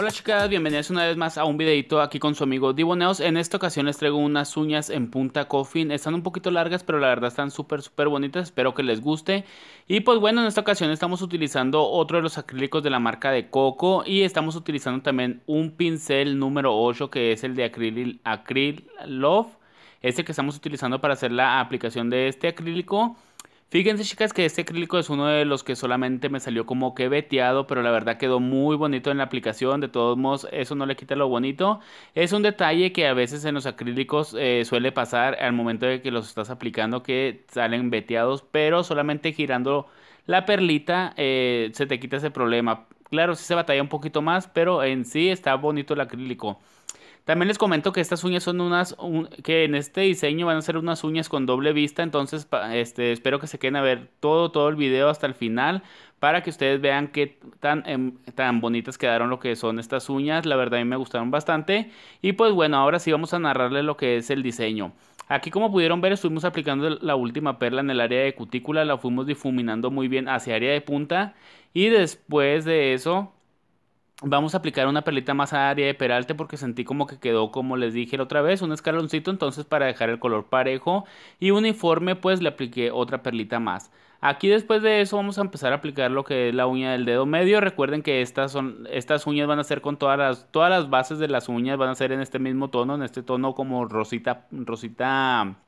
Hola chicas, bienvenidas una vez más a un videito aquí con su amigo Diboneos. En esta ocasión les traigo unas uñas en punta coffin. Están un poquito largas, pero la verdad están súper súper bonitas. Espero que les guste. Y pues bueno, en esta ocasión estamos utilizando otro de los acrílicos de la marca de Coco. Y estamos utilizando también un pincel número 8 que es el de Acryl, Love. Este que estamos utilizando para hacer la aplicación de este acrílico. Fíjense, chicas, que este acrílico es uno de los que solamente me salió como que veteado, pero la verdad quedó muy bonito en la aplicación. De todos modos, eso no le quita lo bonito. Es un detalle que a veces en los acrílicos eh, suele pasar al momento de que los estás aplicando, que salen veteados, pero solamente girando la perlita eh, se te quita ese problema. Claro, sí se batalla un poquito más, pero en sí está bonito el acrílico. También les comento que estas uñas son unas, que en este diseño van a ser unas uñas con doble vista, entonces este, espero que se queden a ver todo, todo el video hasta el final para que ustedes vean qué tan, em, tan bonitas quedaron lo que son estas uñas, la verdad a mí me gustaron bastante y pues bueno, ahora sí vamos a narrarles lo que es el diseño. Aquí como pudieron ver estuvimos aplicando la última perla en el área de cutícula, la fuimos difuminando muy bien hacia área de punta y después de eso Vamos a aplicar una perlita más a área de peralte porque sentí como que quedó, como les dije la otra vez, un escaloncito. Entonces para dejar el color parejo y uniforme pues le apliqué otra perlita más. Aquí después de eso vamos a empezar a aplicar lo que es la uña del dedo medio. Recuerden que estas, son, estas uñas van a ser con todas las, todas las bases de las uñas, van a ser en este mismo tono, en este tono como rosita, rosita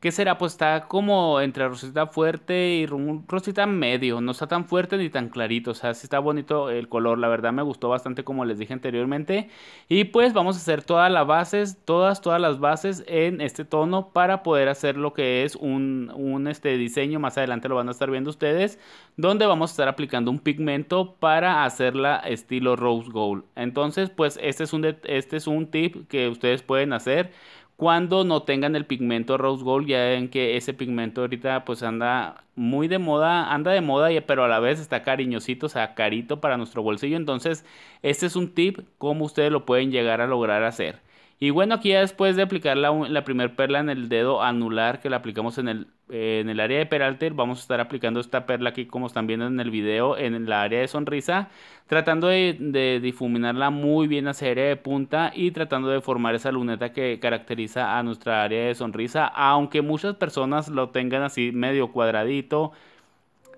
¿Qué será? Pues está como entre rosita fuerte y rosita medio. No está tan fuerte ni tan clarito. O sea, sí está bonito el color. La verdad me gustó bastante como les dije anteriormente. Y pues vamos a hacer todas las bases, todas, todas las bases en este tono para poder hacer lo que es un, este diseño. Más adelante lo van a estar viendo ustedes. Donde vamos a estar aplicando un pigmento para hacerla estilo rose gold. Entonces pues este es un, este es un tip que ustedes pueden hacer cuando no tengan el pigmento rose gold, ya ven que ese pigmento ahorita pues anda muy de moda, anda de moda, pero a la vez está cariñosito, o sea, carito para nuestro bolsillo. Entonces, este es un tip cómo ustedes lo pueden llegar a lograr hacer. Y bueno, aquí ya después de aplicar la, la primer perla en el dedo anular que la aplicamos en el, área de peralter, vamos a estar aplicando esta perla aquí como están viendo en el video en el área de sonrisa, tratando de, difuminarla muy bien hacia área de punta y tratando de formar esa luneta que caracteriza a nuestra área de sonrisa, aunque muchas personas lo tengan así medio cuadradito,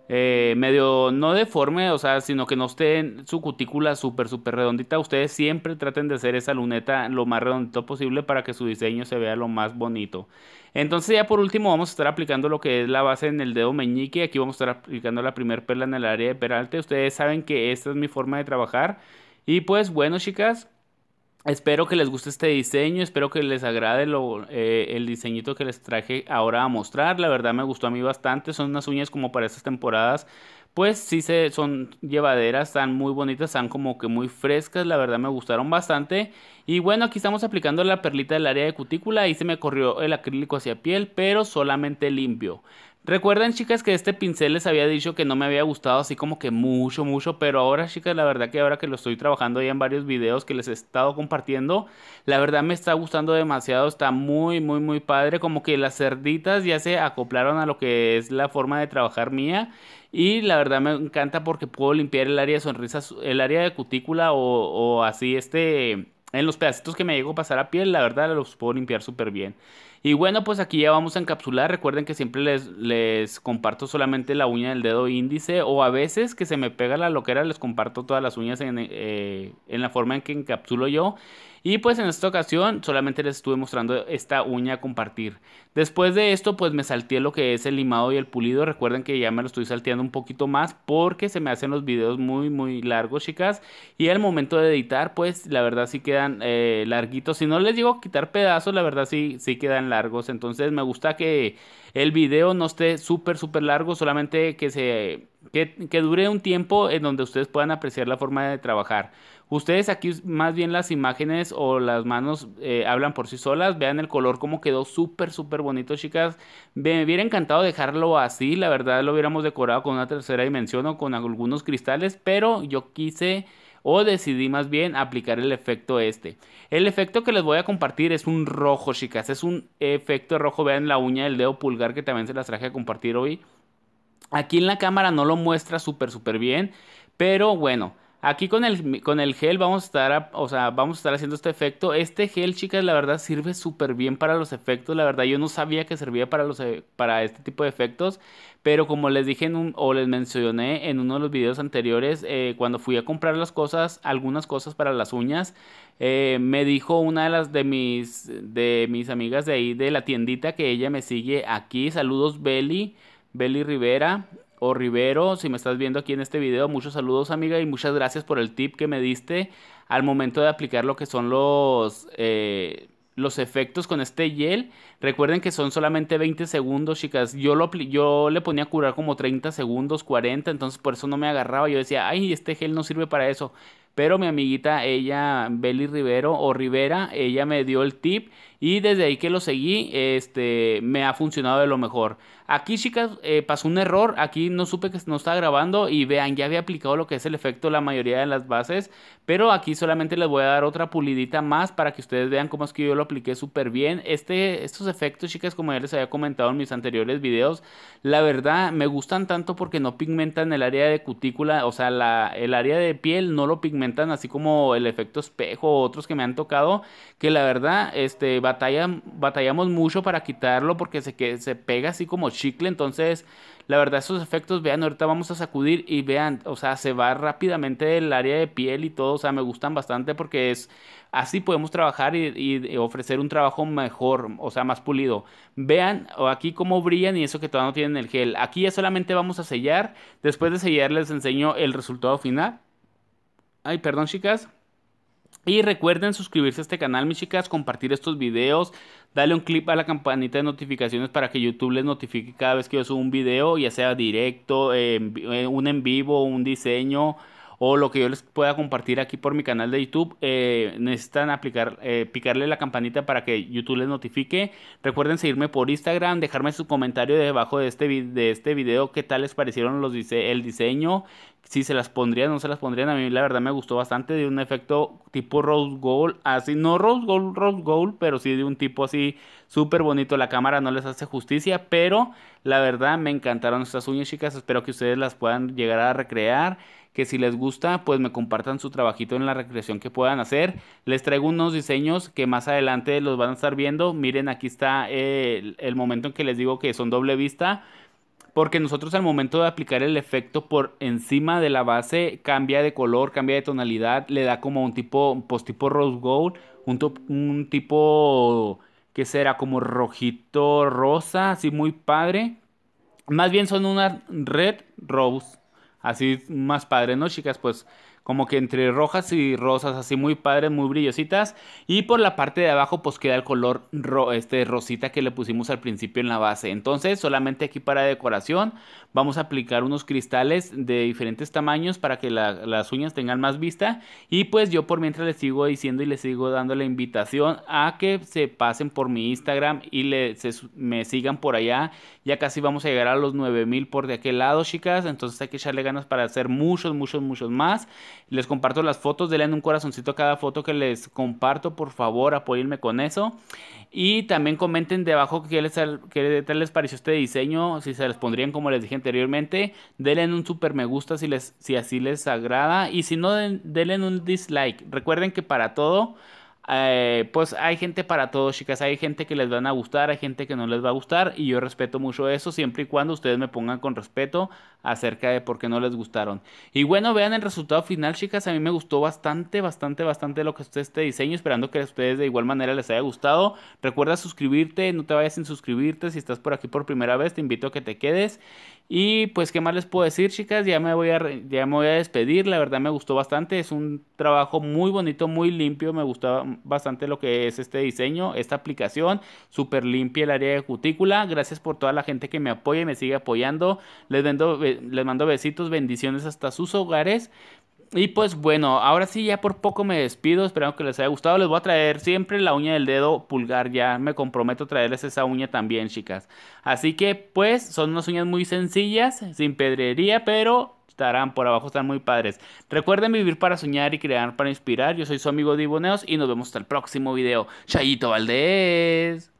eh, medio no deforme, o sea, sino que no esté su cutícula súper, súper redondita. Ustedes siempre traten de hacer esa luneta lo más redondito posible para que su diseño se vea lo más bonito. Entonces ya por último vamos a estar aplicando lo que es la base en el dedo meñique. Aquí vamos a estar aplicando la primera perla en el área de peralte. Ustedes saben que esta es mi forma de trabajar. Y pues bueno chicas, Espero que les guste este diseño, espero que les agrade eh, el diseñito que les traje ahora a mostrar. La verdad me gustó a mí bastante, son unas uñas como para estas temporadas. Pues sí se, son llevaderas, están muy bonitas, están como que muy frescas, la verdad me gustaron bastante. Y bueno, aquí estamos aplicando la perlita del área de cutícula, ahí se me corrió el acrílico hacia piel, pero solamente limpio. Recuerden chicas, que este pincel les había dicho que no me había gustado así como que mucho, mucho, pero ahora, chicas, la verdad que ahora que lo estoy trabajando ya en varios videos que les he estado compartiendo, la verdad me está gustando demasiado, está muy, muy, muy padre, como que las cerditas ya se acoplaron a lo que es la forma de trabajar mía y la verdad me encanta porque puedo limpiar el área de sonrisas, el área de cutícula o así este en los pedacitos que me llegó a pasar a piel, la verdad los puedo limpiar súper bien. Y bueno, pues aquí ya vamos a encapsular. Recuerden que siempre les, les comparto solamente la uña del dedo índice. O a veces que se me pega la loquera, les comparto todas las uñas en, eh, en la forma en que encapsulo yo. Y pues en esta ocasión solamente les estuve mostrando esta uña a compartir. Después de esto pues me salteé lo que es el limado y el pulido. Recuerden que ya me lo estoy salteando un poquito más porque se me hacen los videos muy muy largos chicas. Y al momento de editar pues la verdad sí quedan eh, larguitos. Si no les digo quitar pedazos la verdad sí, sí quedan largos. Entonces me gusta que el video no esté súper, súper largo, solamente que, se, que, dure un tiempo en donde ustedes puedan apreciar la forma de trabajar. Ustedes aquí más bien las imágenes o las manos eh, hablan por sí solas. Vean el color como quedó súper, súper bonito, chicas. Me hubiera encantado dejarlo así. La verdad lo hubiéramos decorado con una tercera dimensión o con algunos cristales. Pero yo quise o decidí más bien aplicar el efecto este. El efecto que les voy a compartir es un rojo, chicas, es un efecto rojo, vean la uña del dedo pulgar que también se las traje a compartir hoy. Aquí en la cámara no lo muestra súper, súper bien, pero bueno, Aquí con el, con el gel vamos a, estar o vamos a estar haciendo este efecto. Este gel, chicas, la verdad sirve súper bien para los efectos. La verdad yo no sabía que servía para, los, para este tipo de efectos. Pero como les dije o les mencioné en uno de los videos anteriores, eh, cuando fui a comprar las cosas, algunas cosas para las uñas, eh, me dijo una de las de mis, de mis amigas de ahí de la tiendita que ella me sigue aquí. Saludos, Beli, Beli Rivera o Rivero, si me estás viendo aquí en este video, muchos saludos amiga y muchas gracias por el tip que me diste al momento de aplicar lo que son los, eh, los efectos con este gel. Recuerden que son solamente 20 segundos, chicas. Yo, lo, yo le ponía a curar como 30 segundos, 40, entonces por eso no me agarraba. Yo decía, ay, este gel no sirve para eso. Pero mi amiguita, ella, Beli Rivero o Rivera, ella me dio el tip y desde ahí que lo seguí, este, me ha funcionado de lo mejor. Aquí, chicas, eh, pasó un error. Aquí no supe que no estaba grabando. Y vean, ya había aplicado lo que es el efecto la mayoría de las bases. Pero aquí solamente les voy a dar otra pulidita más para que ustedes vean cómo es que yo lo apliqué súper bien. Este, estos efectos, chicas, como ya les había comentado en mis anteriores videos, la verdad me gustan tanto porque no pigmentan el área de cutícula. O sea, el área de piel no lo pigmentan así como el efecto espejo o otros que me han tocado. Que la verdad, este, batallamos mucho para quitarlo porque se, se pega así como chicle. Entonces, la verdad, esos efectos, vean, ahorita vamos a sacudir y vean, o sea, se va rápidamente el área de piel y todo, o sea, me gustan bastante porque es así podemos trabajar y, y, ofrecer un trabajo mejor, o sea, más pulido. Vean aquí cómo brillan y eso que todavía no tienen el gel. Aquí ya solamente vamos a sellar, después de sellar les enseño el resultado final. Ay, perdón chicas. Y recuerden suscribirse a este canal, mis chicas, compartir estos videos, Dale un clip a la campanita de notificaciones para que YouTube les notifique cada vez que yo subo un video, ya sea directo, eh, un en vivo, un diseño, o lo que yo les pueda compartir aquí por mi canal de YouTube, eh, necesitan aplicar, eh, picarle la campanita para que YouTube les notifique. Recuerden seguirme por Instagram, dejarme su comentario debajo de este, de este video, qué tal les parecieron los el diseño, si se las pondrían o no se las pondrían. A mí la verdad me gustó bastante de un efecto tipo rose gold, así, no rose gold, rose gold, pero sí de un tipo así súper bonito. La cámara no les hace justicia, pero la verdad me encantaron estas uñas, chicas. Espero que ustedes las puedan llegar a recrear que si les gusta, pues me compartan su trabajito en la recreación que puedan hacer. Les traigo unos diseños que más adelante los van a estar viendo. Miren, aquí está eh, el, momento en que les digo que son doble vista porque nosotros al momento de aplicar el efecto por encima de la base cambia de color, cambia de tonalidad, le da como un tipo, post pues, tipo rose gold, un, un tipo que será como rojito rosa, así muy padre. Más bien son una red rose así más padre, ¿no, chicas? Pues como que entre rojas y rosas, así muy padres, muy brillositas. Y por la parte de abajo, pues queda el color este, rosita que le pusimos al principio en la base. Entonces, solamente aquí para decoración, vamos a aplicar unos cristales de diferentes tamaños para que las uñas tengan más vista. Y pues yo por mientras les sigo diciendo y les sigo dando la invitación a que se pasen por mi Instagram y le, me sigan por allá. Ya casi vamos a llegar a los 9000 por de aquel lado, chicas. Entonces hay que echarle ganas para hacer muchos, muchos, muchos más. Les comparto las fotos, denle un corazoncito a cada foto que les comparto, por favor, apoyenme con eso. Y también comenten debajo qué, les, qué tal les pareció este diseño, si se les pondrían como les dije anteriormente. Denle un super me gusta si, les, si así les agrada. Y si no, denle un dislike. Recuerden que para todo eh, pues hay gente para todos, chicas. Hay gente que les van a gustar, hay gente que no les va a gustar. Y yo respeto mucho eso, siempre y cuando ustedes me pongan con respeto acerca de por qué no les gustaron. Y bueno, vean el resultado final, chicas. A mí me gustó bastante, bastante, bastante lo que ustedes este diseño. Esperando que a ustedes de igual manera les haya gustado. Recuerda suscribirte, no te vayas sin suscribirte. Si estás por aquí por primera vez, te invito a que te quedes. Y pues, ¿qué más les puedo decir, chicas? Ya me voy a, ya me voy a despedir. La verdad me gustó bastante. Es un trabajo muy bonito, muy limpio. Me gustaba bastante lo que es este diseño, esta aplicación. Súper limpia el área de cutícula. Gracias por toda la gente que me apoya y me sigue apoyando. Les, les mando besitos, bendiciones hasta sus hogares. Y pues bueno, ahora sí ya por poco me despido, Esperamos que les haya gustado. Les voy a traer siempre la uña del dedo pulgar, ya me comprometo a traerles esa uña también, chicas. Así que pues son unas uñas muy sencillas, sin pedrería, pero estarán por abajo, están muy padres. Recuerden vivir para soñar y crear para inspirar. Yo soy su amigo Diboneos y nos vemos hasta el próximo video. Chayito Valdés.